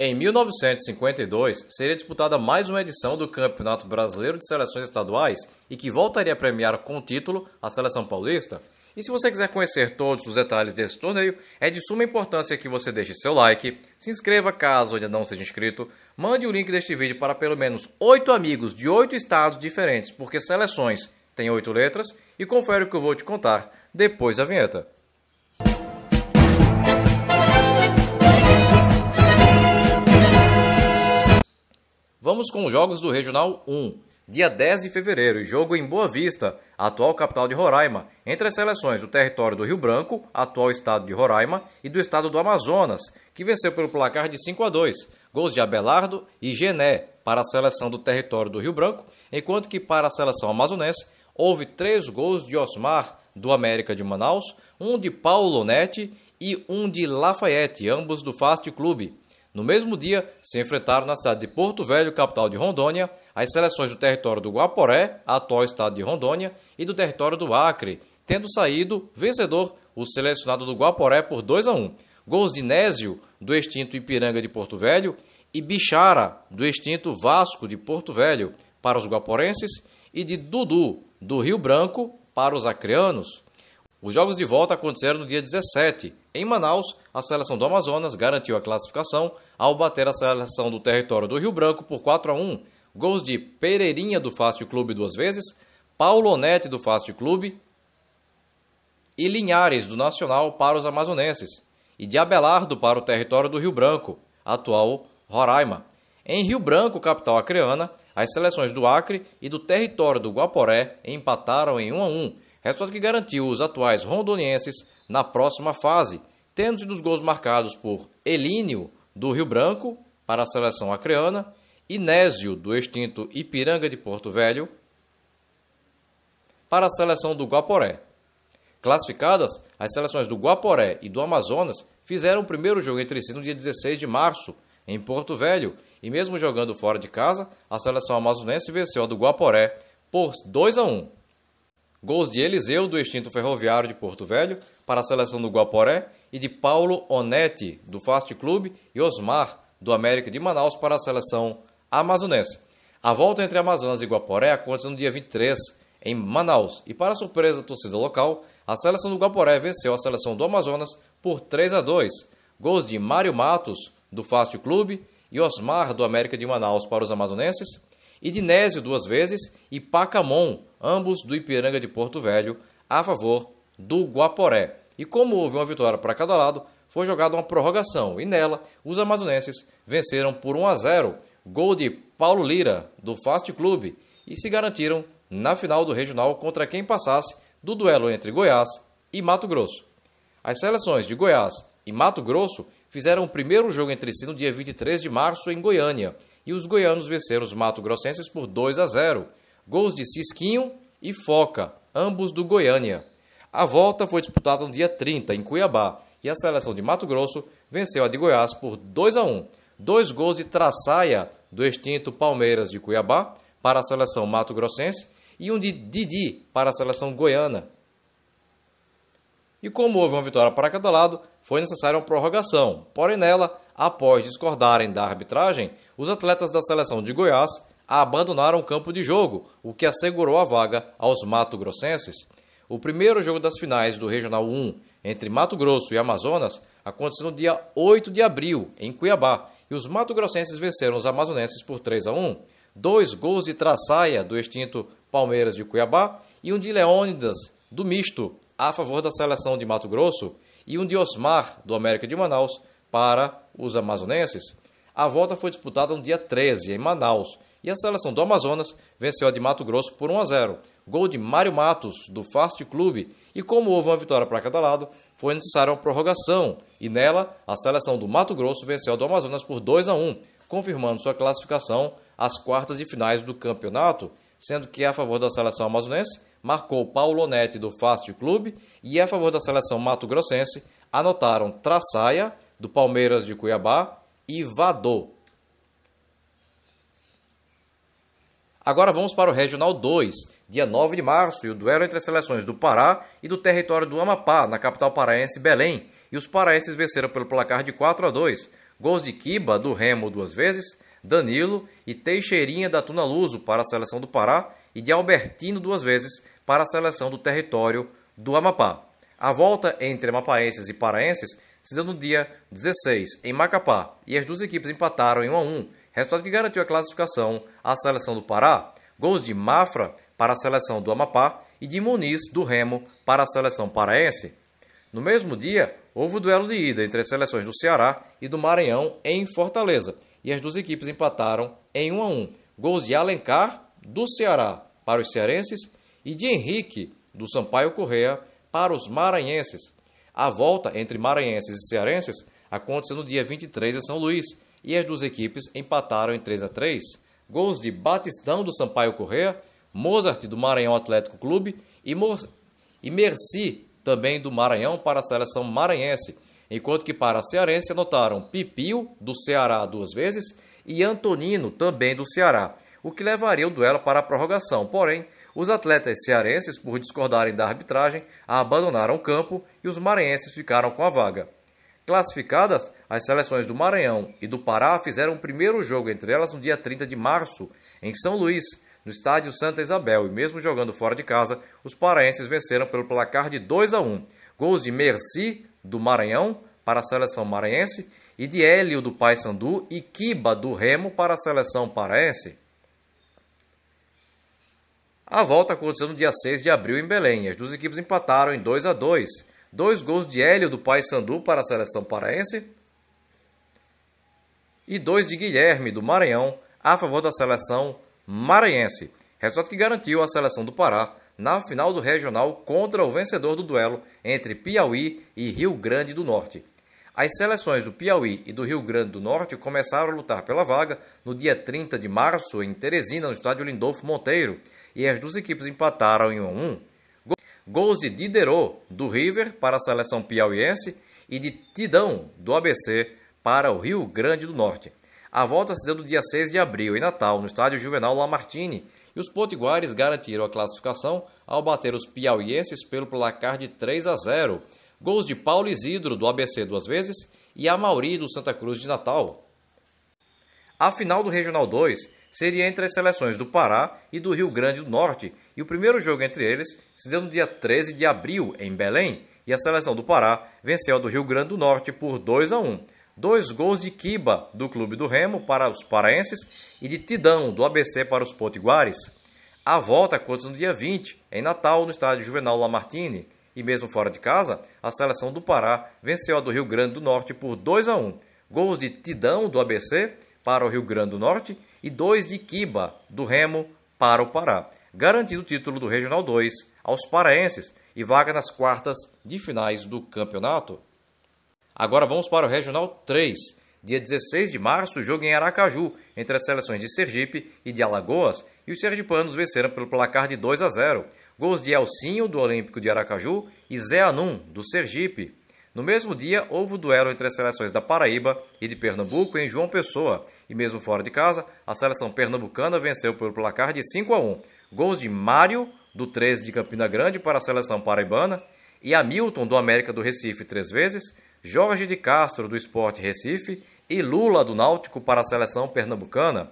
Em 1952, seria disputada mais uma edição do Campeonato Brasileiro de Seleções Estaduais e que voltaria a premiar com o título a seleção paulista. E se você quiser conhecer todos os detalhes desse torneio, é de suma importância que você deixe seu like, se inscreva caso ainda não seja inscrito, mande o link deste vídeo para pelo menos 8 amigos de 8 estados diferentes, porque seleções têm 8 letras, e confere o que eu vou te contar depois da vinheta. Vamos com os jogos do Regional 1. Dia 10 de fevereiro, jogo em Boa Vista, atual capital de Roraima, entre as seleções do território do Rio Branco, atual estado de Roraima, e do estado do Amazonas, que venceu pelo placar de 5 a 2, gols de Abelardo e Gené para a seleção do território do Rio Branco, enquanto que para a seleção amazonense houve três gols de Osmar do América de Manaus, um de Paulo Nete e um de Lafayette, ambos do Fast Clube. No mesmo dia, se enfrentaram na cidade de Porto Velho, capital de Rondônia, as seleções do território do Guaporé, atual estado de Rondônia, e do território do Acre, tendo saído vencedor o selecionado do Guaporé por 2 a 1. Gols de Nésio, do extinto Ipiranga de Porto Velho, e Bichara, do extinto Vasco de Porto Velho, para os guaporenses, e de Dudu, do Rio Branco, para os acreanos. Os jogos de volta aconteceram no dia 17, em Manaus, a seleção do Amazonas garantiu a classificação ao bater a seleção do território do Rio Branco por 4 a 1. Gols de Pereirinha do Fácil Clube duas vezes, Paulonete do Fácil Clube e Linhares do Nacional para os amazonenses e de Abelardo para o território do Rio Branco, atual Roraima. Em Rio Branco, capital acreana, as seleções do Acre e do território do Guaporé empataram em 1 a 1 Resultado que garantiu os atuais rondonienses na próxima fase, tendo se dos gols marcados por Elínio, do Rio Branco, para a seleção acreana, Inésio, do extinto Ipiranga de Porto Velho, para a seleção do Guaporé. Classificadas, as seleções do Guaporé e do Amazonas fizeram o primeiro jogo entre si no dia 16 de março, em Porto Velho, e mesmo jogando fora de casa, a seleção amazonense venceu a do Guaporé por 2 a 1. Gols de Eliseu, do extinto Ferroviário de Porto Velho, para a seleção do Guaporé, e de Paulo Onetti, do Fast Clube, e Osmar, do América de Manaus, para a seleção amazonense. A volta entre Amazonas e Guaporé acontece no dia 23, em Manaus, e para surpresa da torcida local, a seleção do Guaporé venceu a seleção do Amazonas por 3 a 2. Gols de Mário Matos, do Fast Clube, e Osmar, do América de Manaus, para os amazonenses, e Dinésio duas vezes, e Pacamon, ambos do Ipiranga de Porto Velho, a favor do Guaporé. E como houve uma vitória para cada lado, foi jogada uma prorrogação e nela os amazonenses venceram por 1 a 0, gol de Paulo Lira do Fast Clube e se garantiram na final do regional contra quem passasse do duelo entre Goiás e Mato Grosso. As seleções de Goiás e Mato Grosso fizeram o primeiro jogo entre si no dia 23 de março em Goiânia e os goianos venceram os mato-grossenses por 2 a 0 Gols de Cisquinho e Foca, ambos do Goiânia. A volta foi disputada no dia 30 em Cuiabá e a seleção de Mato Grosso venceu a de Goiás por 2 a 1. Dois gols de Traçaia do extinto Palmeiras de Cuiabá para a seleção mato-grossense e um de Didi para a seleção goiana. E como houve uma vitória para cada lado, foi necessária uma prorrogação. Porém, nela, após discordarem da arbitragem, os atletas da seleção de Goiás abandonaram o campo de jogo, o que assegurou a vaga aos mato-grossenses. O primeiro jogo das finais do Regional 1 entre Mato Grosso e Amazonas aconteceu no dia 8 de abril, em Cuiabá, e os mato-grossenses venceram os amazonenses por 3 a 1. Dois gols de traçaia do extinto Palmeiras de Cuiabá e um de Leônidas, do misto, a favor da seleção de Mato Grosso, e um de Osmar, do América de Manaus, para os amazonenses. A volta foi disputada no dia 13, em Manaus, e a seleção do Amazonas venceu a de Mato Grosso por 1 a 0. Gol de Mário Matos, do Fast Clube. E como houve uma vitória para cada lado, foi necessária uma prorrogação. E nela, a seleção do Mato Grosso venceu a do Amazonas por 2 a 1, confirmando sua classificação às quartas e finais do campeonato, sendo que é a favor da seleção amazonense marcou Paulo Netti do Fast Clube e é a favor da seleção mato-grossense anotaram Traçaia do Palmeiras de Cuiabá e Vador Agora vamos para o Regional 2, dia 9 de março, e o duelo entre as seleções do Pará e do território do Amapá, na capital paraense Belém. E os paraenses venceram pelo placar de 4 a 2. Gols de Kiba, do Remo, duas vezes, Danilo e Teixeirinha da Tuna Luso para a seleção do Pará e de Albertino duas vezes para a seleção do território do Amapá. A volta entre amapaenses e paraenses se deu no dia 16, em Macapá, e as duas equipes empataram em 1 a 1 resultado que garantiu a classificação à seleção do Pará. Gols de Mafra para a seleção do Amapá e de Muniz do Remo para a seleção paraense. No mesmo dia, houve o duelo de ida entre as seleções do Ceará e do Maranhão em Fortaleza, e as duas equipes empataram em 1 a 1. Gols de Alencar do Ceará para os cearenses e de Henrique do Sampaio Correa para os maranhenses. A volta entre maranhenses e cearenses aconteceu no dia 23 em São Luís, e as duas equipes empataram em 3 a 3 Gols de Batistão do Sampaio Correa, Mozart do Maranhão Atlético Clube e, Mo e Merci também do Maranhão para a seleção maranhense, enquanto que para a cearense anotaram Pipio do Ceará duas vezes e Antonino também do Ceará, o que levaria o duelo para a prorrogação. Porém, os atletas cearenses, por discordarem da arbitragem, abandonaram o campo e os maranhenses ficaram com a vaga. Classificadas, as seleções do Maranhão e do Pará fizeram o primeiro jogo entre elas no dia 30 de março, em São Luís, no estádio Santa Isabel, e mesmo jogando fora de casa, os paraenses venceram pelo placar de 2 a 1. Gols de Merci, do Maranhão, para a seleção maranhense, e de Hélio do Paysandu e Kiba do Remo para a seleção paraense. A volta aconteceu no dia 6 de abril em Belém. As duas equipes empataram em 2 a 2. Dois gols de Hélio do Paysandu para a seleção paraense. E dois de Guilherme do Maranhão a favor da seleção maranhense. Resultado que garantiu a seleção do Pará na final do regional contra o vencedor do duelo entre Piauí e Rio Grande do Norte. As seleções do Piauí e do Rio Grande do Norte começaram a lutar pela vaga no dia 30 de março em Teresina, no estádio Lindolfo Monteiro, e as duas equipes empataram em 1 1. Gols de Diderot, do River, para a seleção piauiense e de Tidão, do ABC, para o Rio Grande do Norte. A volta se deu no dia 6 de abril, em Natal, no estádio Juvenal Lamartine, e os potiguares garantiram a classificação ao bater os piauienses pelo placar de 3 a 0. Gols de Paulo Isidro, do ABC, duas vezes, e Amauri, do Santa Cruz de Natal. A final do Regional 2 seria entre as seleções do Pará e do Rio Grande do Norte, e o primeiro jogo entre eles se deu no dia 13 de abril, em Belém, e a seleção do Pará venceu a do Rio Grande do Norte por 2 a 1. Dois gols de Kiba, do Clube do Remo, para os paraenses, e de Tidão, do ABC, para os potiguares. A volta acontece no dia 20, em Natal, no estádio Juvenal Lamartine, e mesmo fora de casa, a seleção do Pará venceu a do Rio Grande do Norte por 2 a 1. Gols de Tidão, do ABC, para o Rio Grande do Norte, e dois de Quiba, do Remo, para o Pará, garantindo o título do Regional 2 aos paraenses e vaga nas quartas de finais do campeonato. Agora vamos para o Regional 3. Dia 16 de março, jogo em Aracaju, entre as seleções de Sergipe e de Alagoas, e os sergipanos venceram pelo placar de 2 a 0. Gols de Elcinho, do Olímpico de Aracaju, e Zé Anum, do Sergipe. No mesmo dia, houve o duelo entre as seleções da Paraíba e de Pernambuco em João Pessoa, e mesmo fora de casa, a seleção pernambucana venceu pelo placar de 5 a 1. Gols de Mário, do 13 de Campina Grande, para a seleção paraibana, e Hamilton, do América do Recife, três vezes, Jorge de Castro, do Esporte Recife, e Lula, do Náutico, para a seleção pernambucana.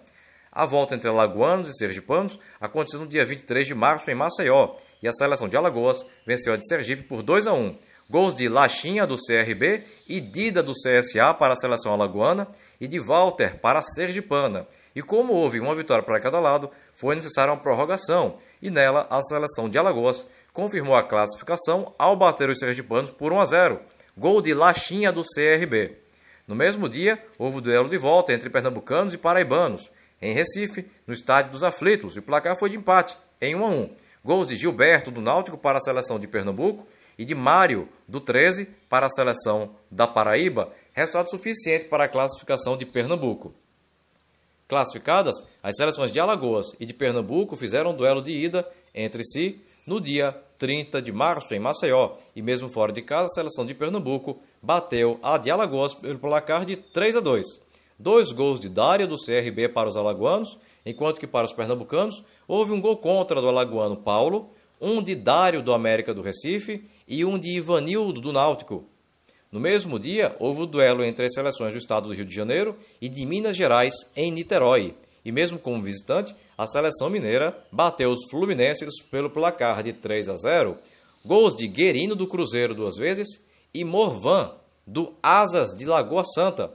A volta entre alagoanos e sergipanos aconteceu no dia 23 de março em Maceió, e a seleção de Alagoas venceu a de Sergipe por 2 a 1. Gols de Lachinha do CRB e Dida do CSA para a seleção alagoana e de Walter para a Sergipana. E como houve uma vitória para cada lado, foi necessária uma prorrogação e nela a seleção de Alagoas confirmou a classificação ao bater os sergipanos por 1 a 0. Gol de Lachinha do CRB. No mesmo dia, houve o duelo de volta entre pernambucanos e paraibanos, em Recife, no estádio dos aflitos, e o placar foi de empate, em 1 a 1. Gols de Gilberto do Náutico para a seleção de Pernambuco e de Mário, do 13, para a seleção da Paraíba, resultado suficiente para a classificação de Pernambuco. Classificadas, as seleções de Alagoas e de Pernambuco fizeram um duelo de ida entre si no dia 30 de março em Maceió, e mesmo fora de casa, a seleção de Pernambuco bateu a de Alagoas pelo placar de 3 a 2. Dois gols de Dário do CRB para os alagoanos, enquanto que para os pernambucanos houve um gol contra do alagoano Paulo um de Dário do América do Recife e um de Ivanildo do Náutico. No mesmo dia, houve o um duelo entre as seleções do estado do Rio de Janeiro e de Minas Gerais em Niterói. E mesmo como visitante, a seleção mineira bateu os fluminenses pelo placar de 3 a 0, gols de Guerino do Cruzeiro duas vezes e Morvan do Asas de Lagoa Santa.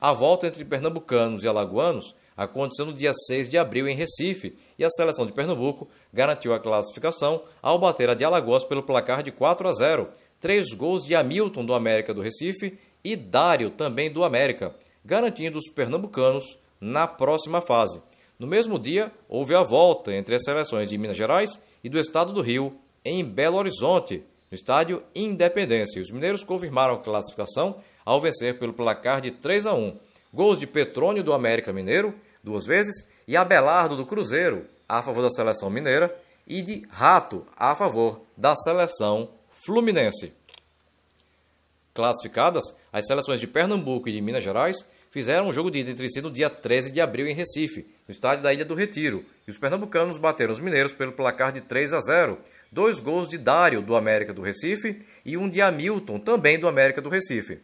A volta entre pernambucanos e alagoanos aconteceu no dia 6 de abril em Recife e a seleção de Pernambuco garantiu a classificação ao bater a de Alagoas pelo placar de 4 a 0. Três gols de Hamilton do América do Recife e Dário também do América, garantindo os pernambucanos na próxima fase. No mesmo dia, houve a volta entre as seleções de Minas Gerais e do Estado do Rio em Belo Horizonte, no estádio Independência. Os mineiros confirmaram a classificação ao vencer pelo placar de 3 a 1. Gols de Petrônio do América Mineiro, duas vezes, e Abelardo do Cruzeiro, a favor da seleção mineira, e de Rato, a favor da seleção fluminense. Classificadas, as seleções de Pernambuco e de Minas Gerais fizeram um jogo de ida entre si no dia 13 de abril em Recife, no estádio da Ilha do Retiro, e os pernambucanos bateram os mineiros pelo placar de 3 a 0. Dois gols de Dário, do América do Recife, e um de Hamilton, também do América do Recife.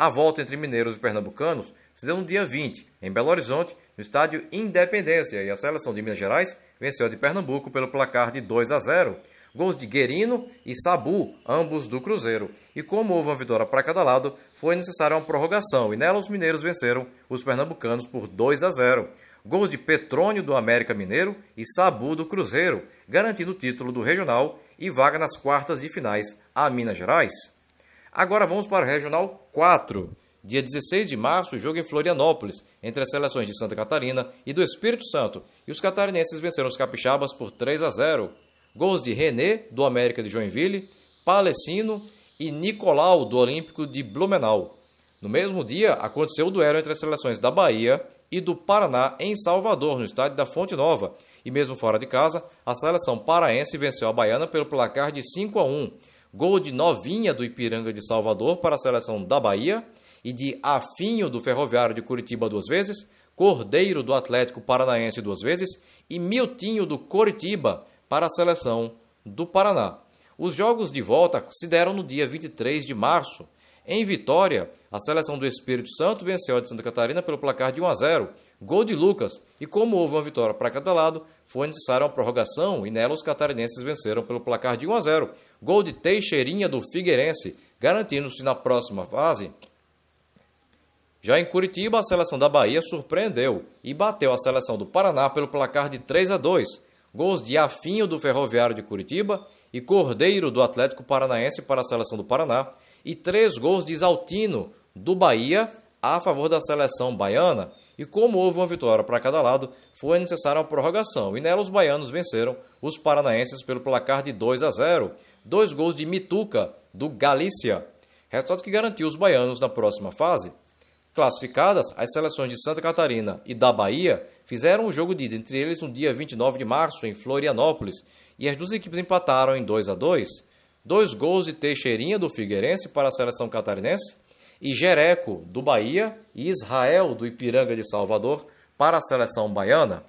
A volta entre mineiros e pernambucanos se deu no dia 20, em Belo Horizonte, no estádio Independência, e a seleção de Minas Gerais venceu a de Pernambuco pelo placar de 2 a 0. Gols de Guerino e Sabu, ambos do Cruzeiro. E como houve uma vitória para cada lado, foi necessária uma prorrogação, e nela os mineiros venceram os pernambucanos por 2 a 0 gols de Petrônio do América Mineiro e Sabu do Cruzeiro, garantindo o título do regional e vaga nas quartas de finais a Minas Gerais. Agora vamos para o Regional 4. Dia 16 de março, jogo em Florianópolis, entre as seleções de Santa Catarina e do Espírito Santo, e os catarinenses venceram os capixabas por 3 a 0. Gols de René, do América de Joinville, Palecino e Nicolau, do Olímpico de Blumenau. No mesmo dia, aconteceu o duelo entre as seleções da Bahia e do Paraná em Salvador, no estádio da Fonte Nova. E mesmo fora de casa, a seleção paraense venceu a baiana pelo placar de 5 a 1. Gol de Novinha do Ipiranga de Salvador para a seleção da Bahia e de Afinho do Ferroviário de Curitiba duas vezes, Cordeiro do Atlético Paranaense duas vezes e Miltinho do Coritiba para a seleção do Paraná. Os jogos de volta se deram no dia 23 de março em vitória, a seleção do Espírito Santo venceu a de Santa Catarina pelo placar de 1 a 0, gol de Lucas, e como houve uma vitória para cada lado, foi necessária uma prorrogação e nela os catarinenses venceram pelo placar de 1 a 0, gol de Teixeirinha do Figueirense, garantindo-se na próxima fase. Já em Curitiba, a seleção da Bahia surpreendeu e bateu a seleção do Paraná pelo placar de 3 a 2, gols de Afinho do Ferroviário de Curitiba e Cordeiro do Atlético Paranaense para a seleção do Paraná e três gols de Zaltino do Bahia a favor da seleção baiana. E como houve uma vitória para cada lado, foi necessária uma prorrogação. E nela os baianos venceram os paranaenses pelo placar de 2 a 0. Dois gols de Mituca, do Galícia. Resultado que garantiu os baianos na próxima fase. Classificadas, as seleções de Santa Catarina e da Bahia fizeram o um jogo de ida entre eles no dia 29 de março em Florianópolis e as duas equipes empataram em 2 a 2. Dois gols de Teixeirinha do Figueirense para a seleção catarinense e Jereco do Bahia e Israel do Ipiranga de Salvador para a seleção baiana.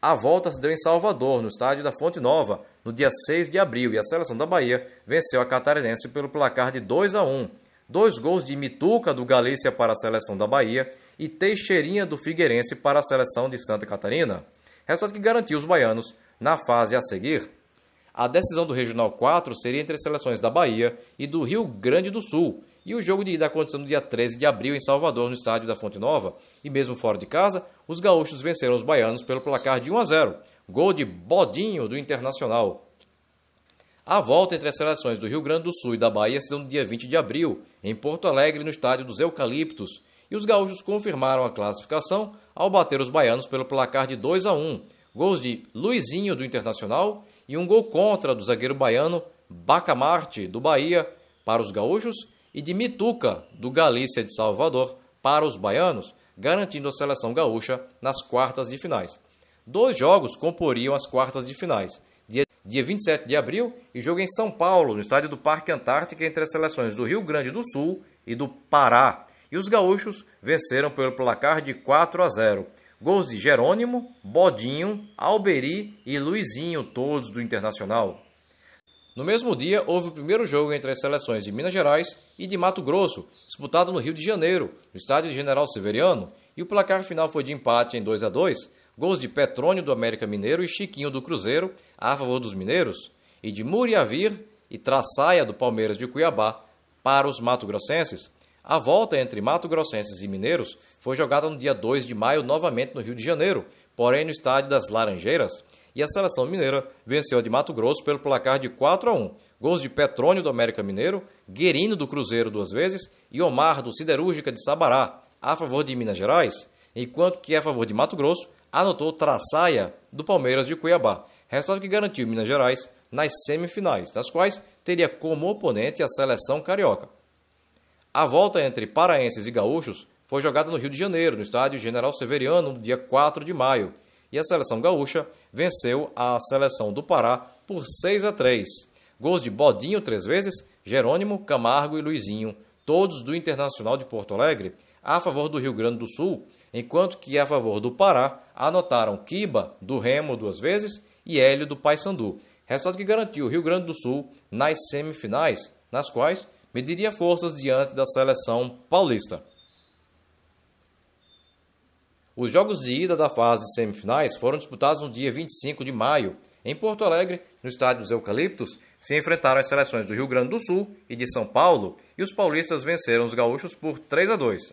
A volta se deu em Salvador, no estádio da Fonte Nova, no dia 6 de abril, e a seleção da Bahia venceu a Catarinense pelo placar de 2 a 1. Dois gols de Mituca do Galícia para a seleção da Bahia e Teixeirinha do Figueirense para a seleção de Santa Catarina. Resultado que garantiu os baianos na fase a seguir. A decisão do Regional 4 seria entre as seleções da Bahia e do Rio Grande do Sul, e o jogo de ida aconteceu no dia 13 de abril em Salvador, no estádio da Fonte Nova, e mesmo fora de casa, os gaúchos venceram os baianos pelo placar de 1 a 0, gol de Bodinho do Internacional. A volta entre as seleções do Rio Grande do Sul e da Bahia se deu no dia 20 de abril, em Porto Alegre, no estádio dos Eucaliptos, e os gaúchos confirmaram a classificação ao bater os baianos pelo placar de 2 a 1, gols de Luizinho do Internacional e um gol contra do zagueiro baiano Bacamarte do Bahia para os gaúchos e de Mituca do Galícia de Salvador para os baianos, garantindo a seleção gaúcha nas quartas de finais. Dois jogos comporiam as quartas de finais. Dia, dia 27 de abril e jogo em São Paulo, no estádio do Parque Antártica, entre as seleções do Rio Grande do Sul e do Pará. E os gaúchos venceram pelo placar de 4 a 0. Gols de Jerônimo, Bodinho, Alberi e Luizinho, todos do Internacional. No mesmo dia, houve o primeiro jogo entre as seleções de Minas Gerais e de Mato Grosso, disputado no Rio de Janeiro, no estádio General Severiano, e o placar final foi de empate em 2 a 2 gols de Petrônio do América Mineiro e Chiquinho do Cruzeiro, a favor dos mineiros, e de Muriavir e Traçaia do Palmeiras de Cuiabá, para os mato-grossenses, a volta entre Mato Grossenses e Mineiros foi jogada no dia 2 de maio novamente no Rio de Janeiro, porém no estádio das Laranjeiras, e a seleção mineira venceu a de Mato Grosso pelo placar de 4 a 1. Gols de Petrônio do América Mineiro, Guerino do Cruzeiro duas vezes e Omar do Siderúrgica de Sabará, a favor de Minas Gerais, enquanto que é a favor de Mato Grosso anotou Traçaia do Palmeiras de Cuiabá, resultado que garantiu Minas Gerais nas semifinais, das quais teria como oponente a seleção carioca. A volta entre paraenses e gaúchos foi jogada no Rio de Janeiro, no estádio General Severiano, no dia 4 de maio, e a seleção gaúcha venceu a seleção do Pará por 6 a 3. Gols de Bodinho três vezes, Jerônimo, Camargo e Luizinho, todos do Internacional de Porto Alegre, a favor do Rio Grande do Sul, enquanto que a favor do Pará anotaram Kiba do Remo duas vezes e Hélio do Paysandu. Resultado que garantiu o Rio Grande do Sul nas semifinais, nas quais mediria forças diante da seleção paulista. Os jogos de ida da fase de semifinais foram disputados no dia 25 de maio. Em Porto Alegre, no estádio dos Eucaliptos, se enfrentaram as seleções do Rio Grande do Sul e de São Paulo, e os paulistas venceram os gaúchos por 3 a 2.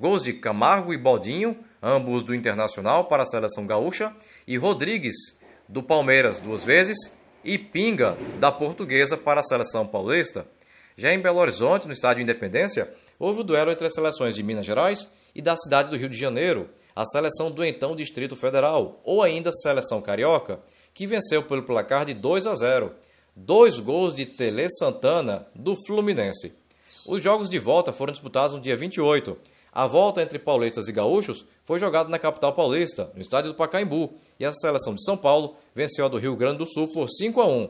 Gols de Camargo e Baldinho, ambos do Internacional para a seleção gaúcha, e Rodrigues, do Palmeiras, duas vezes, e Pinga, da Portuguesa para a seleção paulista. Já em Belo Horizonte, no estádio Independência, houve o duelo entre as seleções de Minas Gerais e da cidade do Rio de Janeiro, a seleção do então Distrito Federal, ou ainda seleção carioca, que venceu pelo placar de 2 a 0. Dois gols de Tele Santana, do Fluminense. Os jogos de volta foram disputados no dia 28. A volta entre paulistas e gaúchos foi jogada na capital paulista, no estádio do Pacaembu, e a seleção de São Paulo venceu a do Rio Grande do Sul por 5 a 1.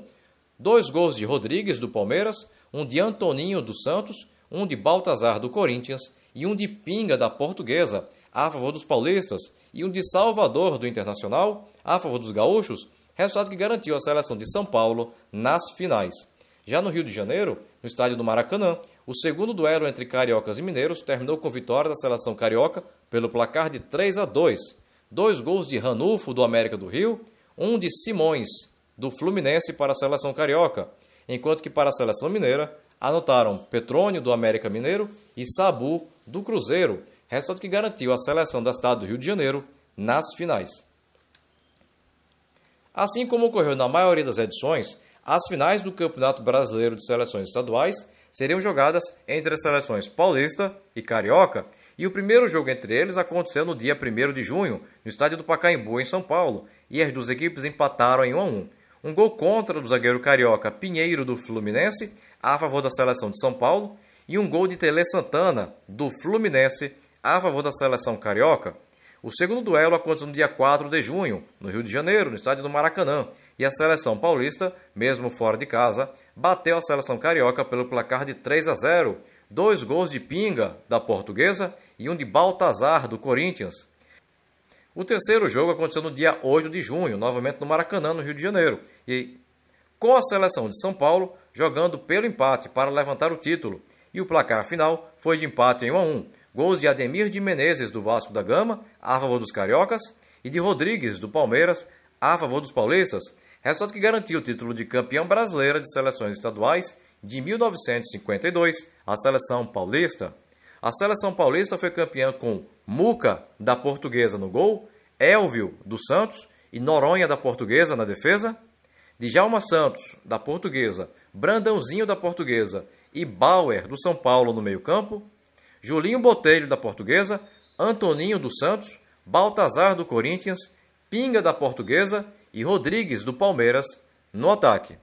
Dois gols de Rodrigues, do Palmeiras, um de Antoninho do Santos, um de Baltazar do Corinthians e um de Pinga da Portuguesa, a favor dos paulistas, e um de Salvador do Internacional, a favor dos gaúchos, resultado que garantiu a seleção de São Paulo nas finais. Já no Rio de Janeiro, no estádio do Maracanã, o segundo duelo entre cariocas e mineiros terminou com vitória da seleção carioca pelo placar de 3 a 2. Dois gols de Ranulfo do América do Rio, um de Simões do Fluminense para a seleção carioca enquanto que para a seleção mineira anotaram Petrônio do América Mineiro e Sabu do Cruzeiro, resultado que garantiu a seleção da cidade do Rio de Janeiro nas finais. Assim como ocorreu na maioria das edições, as finais do Campeonato Brasileiro de Seleções Estaduais seriam jogadas entre as seleções paulista e carioca, e o primeiro jogo entre eles aconteceu no dia 1 de junho, no estádio do Pacaembu, em São Paulo, e as duas equipes empataram em 1 a 1. Um gol contra do zagueiro carioca Pinheiro do Fluminense, a favor da seleção de São Paulo, e um gol de Tele Santana do Fluminense, a favor da seleção carioca. O segundo duelo aconteceu no dia 4 de junho, no Rio de Janeiro, no estádio do Maracanã, e a seleção paulista, mesmo fora de casa, bateu a seleção carioca pelo placar de 3 a 0, dois gols de Pinga, da portuguesa, e um de Baltazar, do Corinthians. O terceiro jogo aconteceu no dia 8 de junho, novamente no Maracanã, no Rio de Janeiro, e com a seleção de São Paulo jogando pelo empate para levantar o título. E o placar final foi de empate em 1 a 1. Gols de Ademir de Menezes do Vasco da Gama, a favor dos cariocas, e de Rodrigues do Palmeiras, a favor dos paulistas. Resultado que garantiu o título de campeão brasileira de seleções estaduais de 1952, a seleção paulista. A seleção paulista foi campeã com Muca, da Portuguesa, no gol, Elvio, do Santos, e Noronha, da Portuguesa, na defesa, Djalma Santos, da Portuguesa, Brandãozinho, da Portuguesa e Bauer, do São Paulo, no meio-campo, Julinho Botelho, da Portuguesa, Antoninho, do Santos, Baltazar, do Corinthians, Pinga, da Portuguesa e Rodrigues, do Palmeiras, no ataque.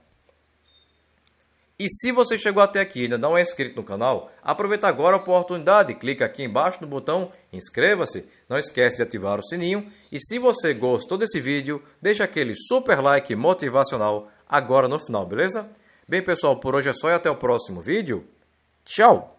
E se você chegou até aqui e ainda não é inscrito no canal, aproveita agora a oportunidade, clica aqui embaixo no botão inscreva-se, não esquece de ativar o sininho e se você gostou desse vídeo, deixa aquele super like motivacional agora no final, beleza? Bem pessoal, por hoje é só e até o próximo vídeo. Tchau!